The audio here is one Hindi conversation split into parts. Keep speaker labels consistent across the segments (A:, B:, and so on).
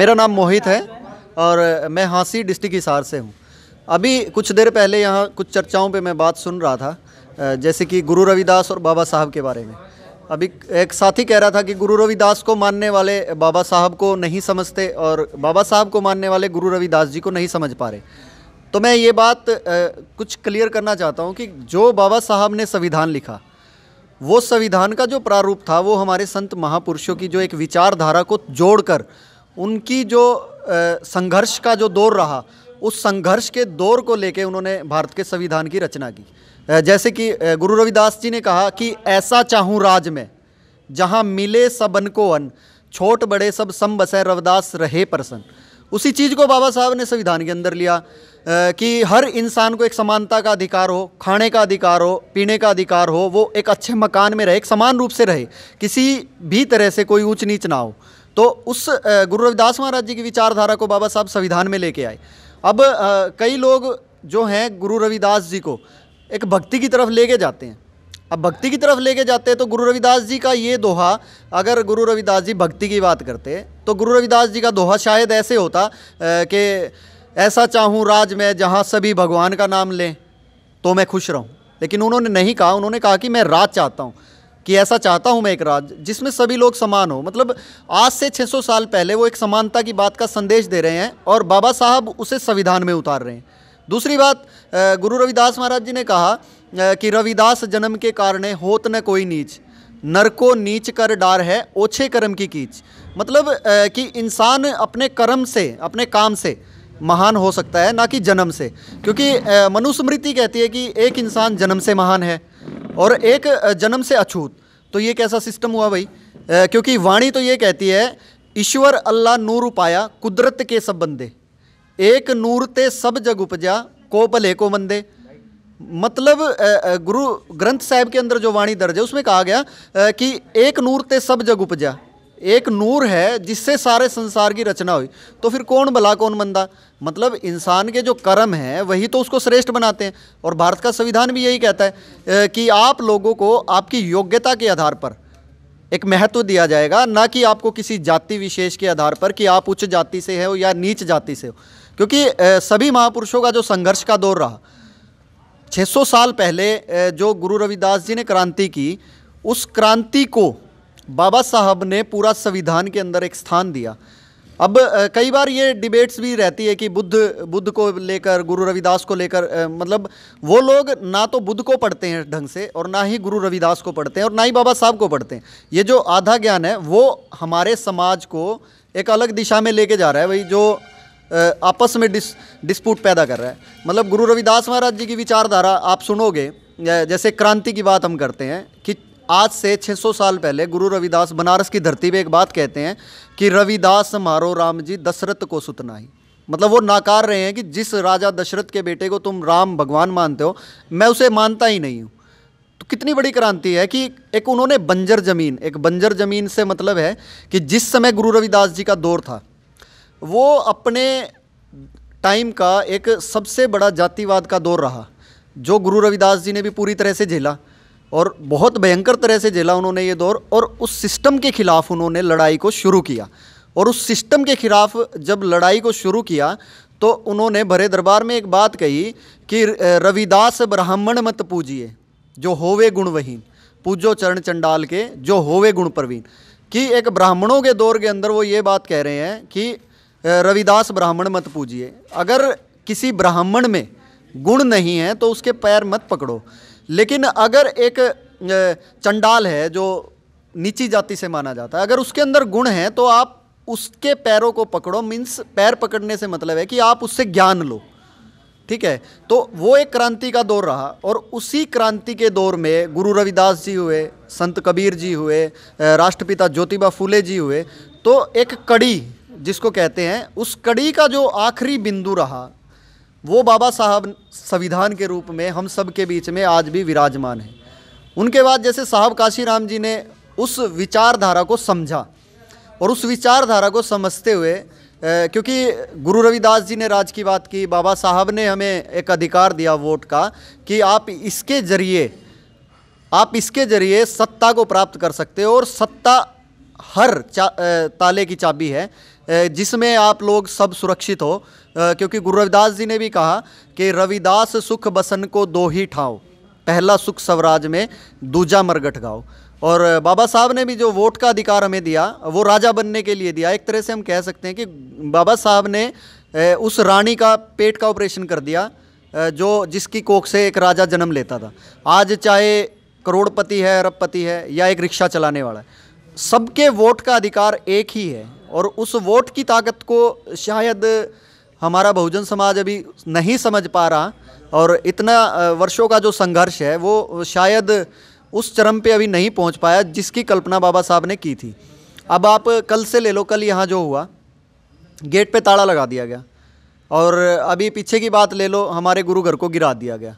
A: मेरा नाम मोहित है और मैं हाँसी डिस्ट्रिक्ट हिसार से हूँ अभी कुछ देर पहले यहाँ कुछ चर्चाओं पे मैं बात सुन रहा था जैसे कि गुरु रविदास और बाबा साहब के बारे में अभी एक साथी कह रहा था कि गुरु रविदास को मानने वाले बाबा साहब को नहीं समझते और बाबा साहब को मानने वाले गुरु रविदास जी को नहीं समझ पा रहे तो मैं ये बात कुछ क्लियर करना चाहता हूँ कि जो बाबा साहब ने संविधान लिखा वो संविधान का जो प्रारूप था वो हमारे संत महापुरुषों की जो एक विचारधारा को जोड़कर उनकी जो संघर्ष का जो दौर रहा उस संघर्ष के दौर को लेके उन्होंने भारत के संविधान की रचना की जैसे कि गुरु रविदास जी ने कहा कि ऐसा चाहूँ राज में जहाँ मिले सबन को अन छोट बड़े सब सम बसे रविदास रहे प्रसन्न उसी चीज़ को बाबा साहब ने संविधान के अंदर लिया कि हर इंसान को एक समानता का अधिकार हो खाने का अधिकार हो पीने का अधिकार हो वो एक अच्छे मकान में रहे एक समान रूप से रहे किसी भी तरह से कोई ऊंच नीच ना हो तो उस गुरु रविदास महाराज जी की विचारधारा को बाबा साहब संविधान में लेके आए अब कई लोग जो हैं गुरु रविदास जी को एक भक्ति की तरफ लेके जाते हैं अब भक्ति की तरफ लेके जाते हैं तो गुरु रविदास जी का ये दोहा अगर गुरु रविदास जी भक्ति की बात करते तो गुरु रविदास जी का दोहा शायद ऐसे होता कि ऐसा चाहूँ राज मैं जहाँ सभी भगवान का नाम लें तो मैं खुश रहूँ लेकिन उन्होंने नहीं कहा उन्होंने कहा कि मैं राज चाहता हूँ कि ऐसा चाहता हूं मैं एक राज्य जिसमें सभी लोग समान हो मतलब आज से 600 साल पहले वो एक समानता की बात का संदेश दे रहे हैं और बाबा साहब उसे संविधान में उतार रहे हैं दूसरी बात गुरु रविदास महाराज जी ने कहा कि रविदास जन्म के कारण होत न कोई नीच नर को नीच कर डार है ओछे कर्म की कीच मतलब कि इंसान अपने कर्म से अपने काम से महान हो सकता है ना कि जन्म से क्योंकि मनुस्मृति कहती है कि एक इंसान जन्म से महान है और एक जन्म से अछूत तो ये कैसा सिस्टम हुआ भाई क्योंकि वाणी तो ये कहती है ईश्वर अल्लाह नूर उपाया कुदरत के सब बंदे एक नूर ते सब जग उपजा को भले को मंदे मतलब गुरु ग्रंथ साहिब के अंदर जो वाणी दर्ज है उसमें कहा गया कि एक नूर ते सब जग उपजा एक नूर है जिससे सारे संसार की रचना हुई तो फिर कौन भला कौन बंदा मतलब इंसान के जो कर्म हैं वही तो उसको श्रेष्ठ बनाते हैं और भारत का संविधान भी यही कहता है कि आप लोगों को आपकी योग्यता के आधार पर एक महत्व दिया जाएगा ना कि आपको किसी जाति विशेष के आधार पर कि आप उच्च जाति से हो या नीच जाति से हो क्योंकि सभी महापुरुषों का जो संघर्ष का दौर रहा 600 साल पहले जो गुरु रविदास जी ने क्रांति की उस क्रांति को बाबा साहब ने पूरा संविधान के अंदर एक स्थान दिया अब कई बार ये डिबेट्स भी रहती है कि बुद्ध बुद्ध को लेकर गुरु रविदास को लेकर मतलब वो लोग ना तो बुद्ध को पढ़ते हैं ढंग से और ना ही गुरु रविदास को पढ़ते हैं और ना ही बाबा साहब को पढ़ते हैं ये जो आधा ज्ञान है वो हमारे समाज को एक अलग दिशा में लेके जा रहा है भाई जो आपस में डिस डिस्प्यूट पैदा कर रहा है मतलब गुरु रविदास महाराज जी की विचारधारा आप सुनोगे जैसे क्रांति की बात हम करते हैं कि आज से 600 साल पहले गुरु रविदास बनारस की धरती पे एक बात कहते हैं कि रविदास मारो राम जी दशरथ को सुतना ही मतलब वो नाकार रहे हैं कि जिस राजा दशरथ के बेटे को तुम राम भगवान मानते हो मैं उसे मानता ही नहीं हूँ तो कितनी बड़ी क्रांति है कि एक उन्होंने बंजर ज़मीन एक बंजर ज़मीन से मतलब है कि जिस समय गुरु रविदास जी का दौर था वो अपने टाइम का एक सबसे बड़ा जातिवाद का दौर रहा जो गुरु रविदास जी ने भी पूरी तरह से झेला और बहुत भयंकर तरह से झेला उन्होंने ये दौर और उस सिस्टम के खिलाफ उन्होंने लड़ाई को शुरू किया और उस सिस्टम के खिलाफ जब लड़ाई को शुरू किया तो उन्होंने भरे दरबार में एक बात कही कि रविदास ब्राह्मण मत पूजिए जो होवे गुण वहीन पूजो चरण चंडाल के जो होवे गुण प्रवीण कि एक ब्राह्मणों के दौर के अंदर वो ये बात कह रहे हैं कि रविदास ब्राह्मण मत पूजिए अगर किसी ब्राह्मण में गुण नहीं है तो उसके पैर मत पकड़ो लेकिन अगर एक चंडाल है जो नीची जाति से माना जाता है अगर उसके अंदर गुण हैं तो आप उसके पैरों को पकड़ो मीन्स पैर पकड़ने से मतलब है कि आप उससे ज्ञान लो ठीक है तो वो एक क्रांति का दौर रहा और उसी क्रांति के दौर में गुरु रविदास जी हुए संत कबीर जी हुए राष्ट्रपिता ज्योतिबा फूले जी हुए तो एक कड़ी जिसको कहते हैं उस कड़ी का जो आखिरी बिंदु रहा वो बाबा साहब संविधान के रूप में हम सब के बीच में आज भी विराजमान हैं उनके बाद जैसे साहब काशीराम जी ने उस विचारधारा को समझा और उस विचारधारा को समझते हुए क्योंकि गुरु रविदास जी ने राज की बात की बाबा साहब ने हमें एक अधिकार दिया वोट का कि आप इसके ज़रिए आप इसके ज़रिए सत्ता को प्राप्त कर सकते हो और सत्ता हर ताले की चाबी है जिसमें आप लोग सब सुरक्षित हो क्योंकि गुरु रविदास जी ने भी कहा कि रविदास सुख बसन को दो ही ठाओ पहला सुख स्वराज में दूजा मरगट गाओ और बाबा साहब ने भी जो वोट का अधिकार हमें दिया वो राजा बनने के लिए दिया एक तरह से हम कह सकते हैं कि बाबा साहब ने उस रानी का पेट का ऑपरेशन कर दिया जो जिसकी कोख से एक राजा जन्म लेता था आज चाहे करोड़पति है अरबपति है या एक रिक्शा चलाने वाला है सबके वोट का अधिकार एक ही है और उस वोट की ताकत को शायद हमारा बहुजन समाज अभी नहीं समझ पा रहा और इतना वर्षों का जो संघर्ष है वो शायद उस चरम पे अभी नहीं पहुंच पाया जिसकी कल्पना बाबा साहब ने की थी अब आप कल से ले लो कल यहाँ जो हुआ गेट पे ताला लगा दिया गया और अभी पीछे की बात ले लो हमारे गुरु घर को गिरा दिया गया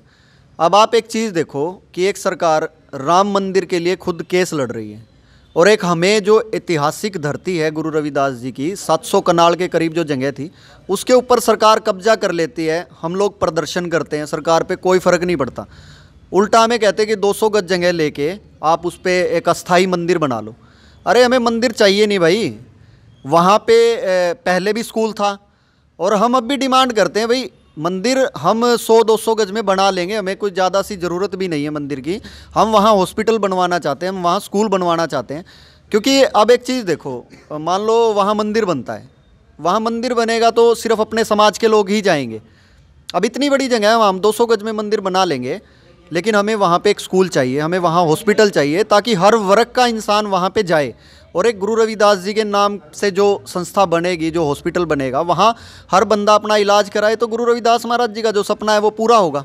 A: अब आप एक चीज़ देखो कि एक सरकार राम मंदिर के लिए खुद केस लड़ रही है और एक हमें जो ऐतिहासिक धरती है गुरु रविदास जी की 700 कनाल के करीब जो जगह थी उसके ऊपर सरकार कब्जा कर लेती है हम लोग प्रदर्शन करते हैं सरकार पे कोई फ़र्क नहीं पड़ता उल्टा हमें कहते हैं कि 200 गज जगह लेके आप उस पर एक अस्थाई मंदिर बना लो अरे हमें मंदिर चाहिए नहीं भाई वहाँ पे पहले भी स्कूल था और हम अब भी डिमांड करते हैं भाई मंदिर हम 100-200 गज में बना लेंगे हमें कुछ ज़्यादा सी ज़रूरत भी नहीं है मंदिर की हम वहाँ हॉस्पिटल बनवाना चाहते हैं हम वहाँ स्कूल बनवाना चाहते हैं क्योंकि अब एक चीज़ देखो मान लो वहाँ मंदिर बनता है वहाँ मंदिर बनेगा तो सिर्फ अपने समाज के लोग ही जाएंगे अब इतनी बड़ी जगह है हम 200 गज में मंदिर बना लेंगे लेकिन हमें वहाँ पे एक स्कूल चाहिए हमें वहाँ हॉस्पिटल चाहिए ताकि हर वर्ग का इंसान वहाँ पे जाए और एक गुरु रविदास जी के नाम से जो संस्था बनेगी जो हॉस्पिटल बनेगा वहाँ हर बंदा अपना इलाज कराए तो गुरु रविदास महाराज जी का जो सपना है वो पूरा होगा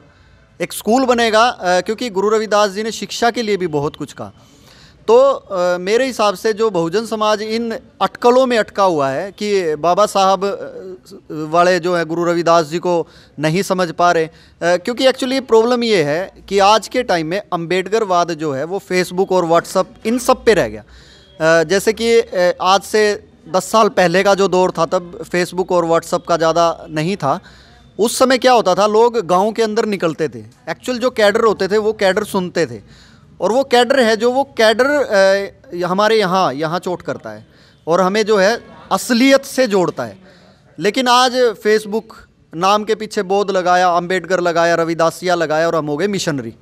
A: एक स्कूल बनेगा क्योंकि गुरु रविदास जी ने शिक्षा के लिए भी बहुत कुछ कहा तो मेरे हिसाब से जो बहुजन समाज इन अटकलों में अटका हुआ है कि बाबा साहब वाले जो है गुरु रविदास जी को नहीं समझ पा रहे क्योंकि एक्चुअली प्रॉब्लम ये है कि आज के टाइम में अम्बेडकरवाद जो है वो फेसबुक और व्हाट्सअप इन सब पे रह गया जैसे कि आज से दस साल पहले का जो दौर था तब फेसबुक और व्हाट्सअप का ज़्यादा नहीं था उस समय क्या होता था लोग गांव के अंदर निकलते थे एक्चुअल जो कैडर होते थे वो कैडर सुनते थे और वो कैडर है जो वो कैडर हमारे यहाँ यहाँ चोट करता है और हमें जो है असलियत से जोड़ता है लेकिन आज फेसबुक नाम के पीछे बोध लगाया अंबेडकर लगाया रविदासिया लगाया और हम हो गए मिशनरी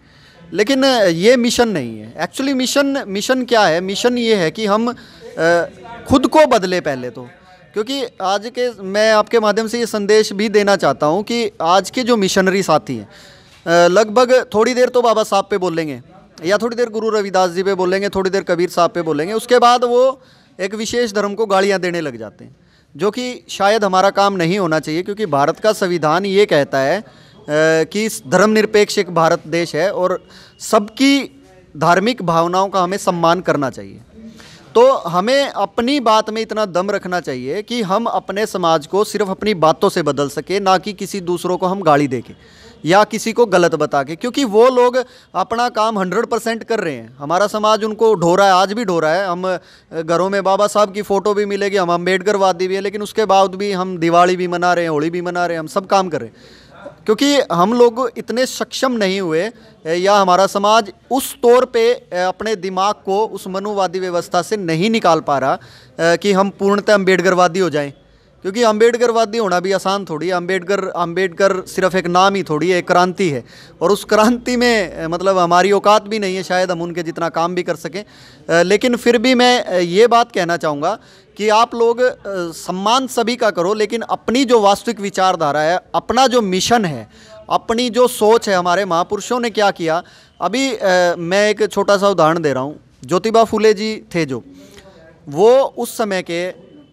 A: लेकिन ये मिशन नहीं है एक्चुअली मिशन मिशन क्या है मिशन ये है कि हम खुद को बदले पहले तो क्योंकि आज के मैं आपके माध्यम से ये संदेश भी देना चाहता हूँ कि आज के जो मिशनरी साथी हैं लगभग थोड़ी देर तो बाबा साहब पे बोलेंगे या थोड़ी देर गुरु रविदास जी पे बोलेंगे थोड़ी देर कबीर साहब पे बोलेंगे उसके बाद वो एक विशेष धर्म को गाड़ियाँ देने लग जाते हैं जो कि शायद हमारा काम नहीं होना चाहिए क्योंकि भारत का संविधान ये कहता है कि धर्मनिरपेक्ष एक भारत देश है और सबकी धार्मिक भावनाओं का हमें सम्मान करना चाहिए तो हमें अपनी बात में इतना दम रखना चाहिए कि हम अपने समाज को सिर्फ अपनी बातों से बदल सके ना कि किसी दूसरों को हम गाली दे के या किसी को गलत बता के क्योंकि वो लोग अपना काम हंड्रेड परसेंट कर रहे हैं हमारा समाज उनको ढो रहा है आज भी ढो रहा है हम घरों में बाबा साहब की फ़ोटो भी मिलेगी हम अम्बेडकर वादी भी है लेकिन उसके बाद भी हम दिवाली भी मना रहे हैं होली भी मना रहे हैं हम सब काम कर रहे हैं क्योंकि हम लोग इतने सक्षम नहीं हुए या हमारा समाज उस तौर पे अपने दिमाग को उस मनुवादी व्यवस्था से नहीं निकाल पा रहा कि हम पूर्णतः अम्बेडकरवादी हो जाएं क्योंकि वादी होना भी आसान थोड़ी है अम्बेडकर अम्बेडकर सिर्फ एक नाम ही थोड़ी है एक क्रांति है और उस क्रांति में मतलब हमारी औकात भी नहीं है शायद हम उनके जितना काम भी कर सकें लेकिन फिर भी मैं ये बात कहना चाहूँगा कि आप लोग सम्मान सभी का करो लेकिन अपनी जो वास्तविक विचारधारा है अपना जो मिशन है अपनी जो सोच है हमारे महापुरुषों ने क्या किया अभी मैं एक छोटा सा उदाहरण दे रहा हूँ ज्योतिबा फूले जी थे जो वो उस समय के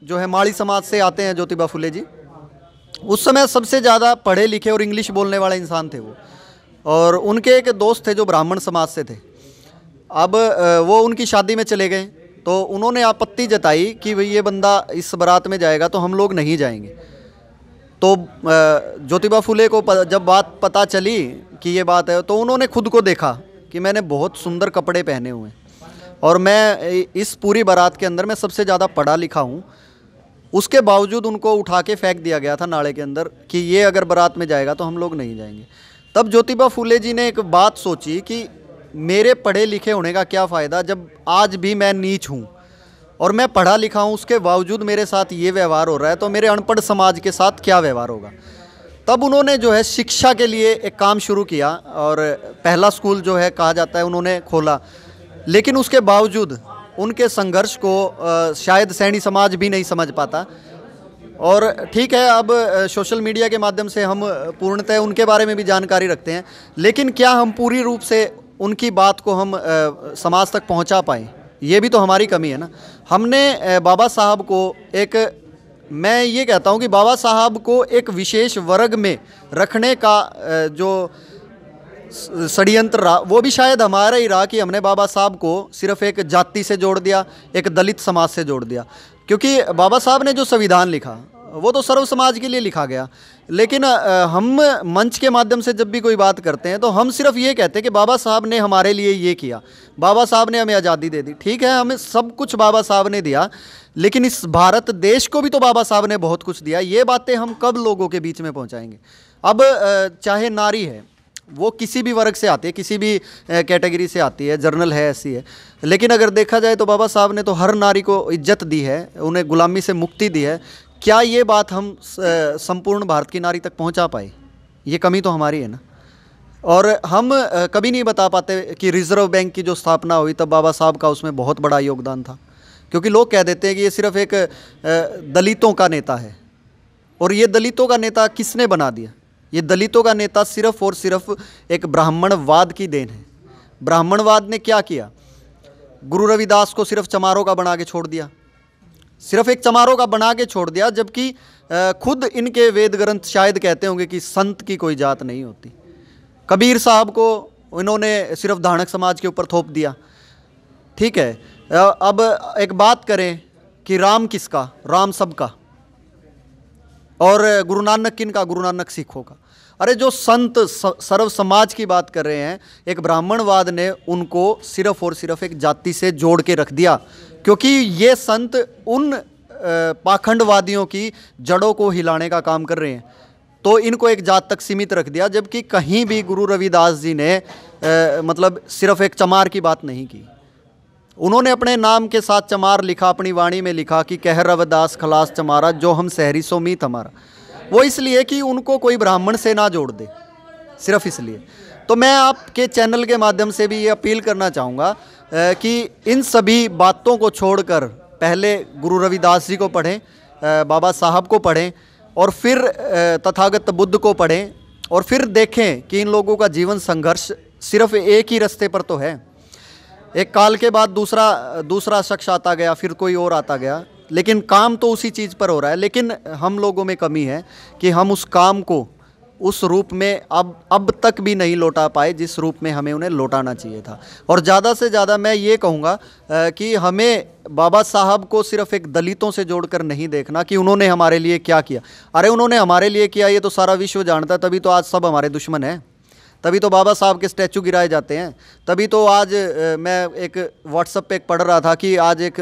A: जो है माड़ी समाज से आते हैं ज्योतिबा फुले जी उस समय सबसे ज़्यादा पढ़े लिखे और इंग्लिश बोलने वाले इंसान थे वो और उनके एक दोस्त थे जो ब्राह्मण समाज से थे अब वो उनकी शादी में चले गए तो उन्होंने आपत्ति जताई कि भाई ये बंदा इस बारात में जाएगा तो हम लोग नहीं जाएंगे तो ज्योतिबा फुले को जब बात पता चली कि ये बात है तो उन्होंने खुद को देखा कि मैंने बहुत सुंदर कपड़े पहने हुए हैं और मैं इस पूरी बारात के अंदर मैं सबसे ज़्यादा पढ़ा लिखा हूँ उसके बावजूद उनको उठा के फेंक दिया गया था नाले के अंदर कि ये अगर बारात में जाएगा तो हम लोग नहीं जाएंगे तब ज्योतिबा फूले जी ने एक बात सोची कि मेरे पढ़े लिखे होने का क्या फ़ायदा जब आज भी मैं नीच हूँ और मैं पढ़ा लिखा हूँ उसके बावजूद मेरे साथ ये व्यवहार हो रहा है तो मेरे अनपढ़ समाज के साथ क्या व्यवहार होगा तब उन्होंने जो है शिक्षा के लिए एक काम शुरू किया और पहला स्कूल जो है कहा जाता है उन्होंने खोला लेकिन उसके बावजूद उनके संघर्ष को शायद सैनी समाज भी नहीं समझ पाता और ठीक है अब सोशल मीडिया के माध्यम से हम पूर्णतः उनके बारे में भी जानकारी रखते हैं लेकिन क्या हम पूरी रूप से उनकी बात को हम समाज तक पहुंचा पाए ये भी तो हमारी कमी है ना हमने बाबा साहब को एक मैं ये कहता हूँ कि बाबा साहब को एक विशेष वर्ग में रखने का जो षडयंत्र रहा वो भी शायद हमारा ही रहा कि हमने बाबा साहब को सिर्फ एक जाति से जोड़ दिया एक दलित समाज से जोड़ दिया क्योंकि बाबा साहब ने जो संविधान लिखा वो तो सर्व समाज के लिए लिखा गया लेकिन हम मंच के माध्यम से जब भी कोई बात करते हैं तो हम सिर्फ ये कहते हैं कि बाबा साहब ने हमारे लिए ये किया बाबा साहब ने हमें आज़ादी दे दी ठीक है हमें सब कुछ बाबा साहब ने दिया लेकिन इस भारत देश को भी तो बाबा साहब ने बहुत कुछ दिया ये बातें हम कब लोगों के बीच में पहुँचाएंगे अब चाहे नारी है वो किसी भी वर्ग से आती है किसी भी कैटेगरी से आती है जर्नल है ऐसी है लेकिन अगर देखा जाए तो बाबा साहब ने तो हर नारी को इज्जत दी है उन्हें गुलामी से मुक्ति दी है क्या ये बात हम संपूर्ण भारत की नारी तक पहुंचा पाए ये कमी तो हमारी है ना और हम कभी नहीं बता पाते कि रिज़र्व बैंक की जो स्थापना हुई तब बाबा साहब का उसमें बहुत बड़ा योगदान था क्योंकि लोग कह देते हैं कि ये सिर्फ़ एक दलितों का नेता है और ये दलितों का नेता किसने बना दिया ये दलितों का नेता सिर्फ और सिर्फ एक ब्राह्मणवाद की देन है ब्राह्मणवाद ने क्या किया गुरु रविदास को सिर्फ चमारों का बना के छोड़ दिया सिर्फ एक चमारों का बना के छोड़ दिया जबकि खुद इनके वेद ग्रंथ शायद कहते होंगे कि संत की कोई जात नहीं होती कबीर साहब को इन्होंने सिर्फ धाणक समाज के ऊपर थोप दिया ठीक है अब एक बात करें कि राम किसका राम सबका और गुरु नानक किन का गुरु नानक सिखों का अरे जो संत सर्व समाज की बात कर रहे हैं एक ब्राह्मणवाद ने उनको सिर्फ और सिर्फ एक जाति से जोड़ के रख दिया क्योंकि ये संत उन पाखंडवादियों की जड़ों को हिलाने का काम कर रहे हैं तो इनको एक जात तक सीमित रख दिया जबकि कहीं भी गुरु रविदास जी ने आ, मतलब सिर्फ एक चमार की बात नहीं की उन्होंने अपने नाम के साथ चमार लिखा अपनी वाणी में लिखा कि कह रविदास खलास चमारा जो हम सहरी सो मीत हमारा वो इसलिए कि उनको कोई ब्राह्मण से ना जोड़ दे सिर्फ इसलिए तो मैं आपके चैनल के माध्यम से भी ये अपील करना चाहूँगा कि इन सभी बातों को छोड़कर पहले गुरु रविदास जी को पढ़ें बाबा साहब को पढ़ें और फिर तथागत बुद्ध को पढ़ें और फिर देखें कि इन लोगों का जीवन संघर्ष सिर्फ एक ही रास्ते पर तो है एक काल के बाद दूसरा दूसरा शख्स आता गया फिर कोई और आता गया लेकिन काम तो उसी चीज़ पर हो रहा है लेकिन हम लोगों में कमी है कि हम उस काम को उस रूप में अब अब तक भी नहीं लौटा पाए जिस रूप में हमें उन्हें लौटाना चाहिए था और ज़्यादा से ज़्यादा मैं ये कहूँगा कि हमें बाबा साहब को सिर्फ एक दलितों से जोड़कर नहीं देखना कि उन्होंने हमारे लिए क्या किया अरे उन्होंने हमारे लिए किया ये तो सारा विश्व जानता तभी तो आज सब हमारे दुश्मन हैं तभी तो बाबा साहब के स्टैचू गिराए जाते हैं तभी तो आज मैं एक व्हाट्सअप पे एक पढ़ रहा था कि आज एक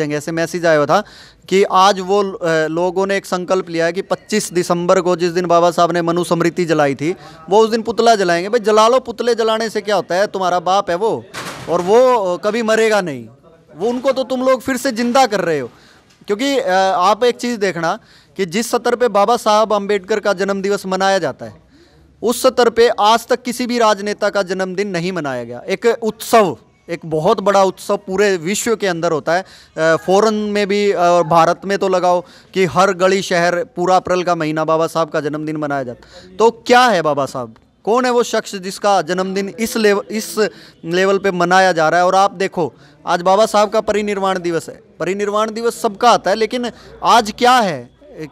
A: जगह से मैसेज आया हुआ था कि आज वो लोगों ने एक संकल्प लिया है कि 25 दिसंबर को जिस दिन बाबा साहब ने मनु स्मृति जलाई थी वो उस दिन पुतला जलाएंगे भाई जला लो पुतले जलाने से क्या होता है तुम्हारा बाप है वो और वो कभी मरेगा नहीं वो उनको तो तुम लोग फिर से ज़िंदा कर रहे हो क्योंकि आप एक चीज़ देखना कि जिस सतर पे बाबा साहब अंबेडकर का जन्मदिवस मनाया जाता है उस स्तर पे आज तक किसी भी राजनेता का जन्मदिन नहीं मनाया गया एक उत्सव एक बहुत बड़ा उत्सव पूरे विश्व के अंदर होता है फ़ौरन में भी और भारत में तो लगाओ कि हर गली शहर पूरा अप्रैल का महीना बाबा साहब का जन्मदिन मनाया जाता तो क्या है बाबा साहब कौन है वो शख्स जिसका जन्मदिन इस लेवल इस लेवल पे मनाया जा रहा है और आप देखो आज बाबा साहब का परिनिर्वाण दिवस है परिनिर्वाण दिवस सबका आता है लेकिन आज क्या है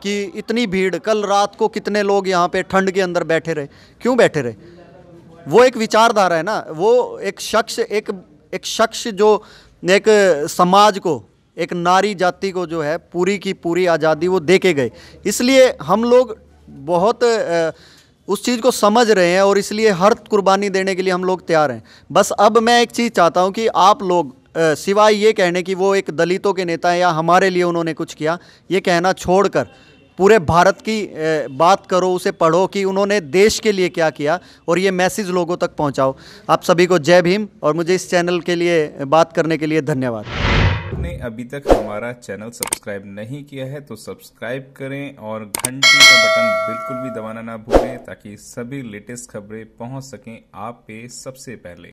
A: कि इतनी भीड़ कल रात को कितने लोग यहाँ पे ठंड के अंदर बैठे रहे क्यों बैठे रहे वो एक विचारधारा है ना वो एक शख्स एक एक शख्स जो एक समाज को एक नारी जाति को जो है पूरी की पूरी आज़ादी वो दे के गए इसलिए हम लोग बहुत उस चीज़ को समझ रहे हैं और इसलिए हर कुर्बानी देने के लिए हम लोग तैयार हैं बस अब मैं एक चीज़ चाहता हूँ कि आप लोग सिवाय ये कहने कि वो एक दलितों के नेता या हमारे लिए उन्होंने कुछ किया ये कहना छोड़कर पूरे भारत की बात करो उसे पढ़ो कि उन्होंने देश के लिए क्या किया और ये मैसेज लोगों तक पहुंचाओ आप सभी को जय भीम और मुझे इस चैनल के लिए बात करने के लिए धन्यवाद आपने अभी तक हमारा चैनल सब्सक्राइब नहीं किया है तो सब्सक्राइब करें और घंटी का बटन बिल्कुल भी दबाना ना भूलें ताकि सभी लेटेस्ट खबरें पहुंच सकें आप पे सबसे पहले